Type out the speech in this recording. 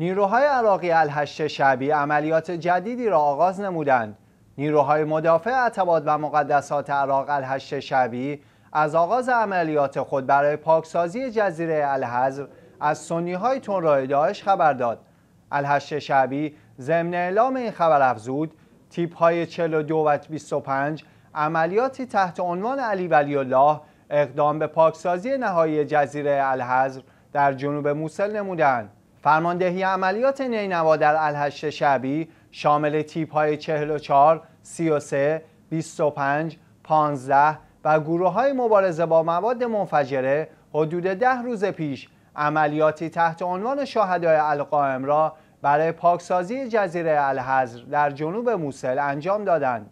نیروهای عراقی الهشت شعبی عملیات جدیدی را آغاز نمودند. نیروهای مدافع اعتباد و مقدسات عراق الهشت شعبی از آغاز عملیات خود برای پاکسازی جزیره الحزر از سنی های تنرای داعش خبر داد. الهشت شعبی ضمن اعلام این خبر افزود تیپ های 42 و 25 عملیاتی تحت عنوان علی ولی الله اقدام به پاکسازی نهایی جزیره الحزر در جنوب موسل نمودند. فرماندهی عملیات نینوا در الهشت شبی شامل تیپ های 44, 33, 25, 15 و گروه های مبارزه با مواد منفجره حدود ده روز پیش عملیاتی تحت عنوان شهدای القائم را برای پاکسازی جزیره الحزر در جنوب موسل انجام دادند.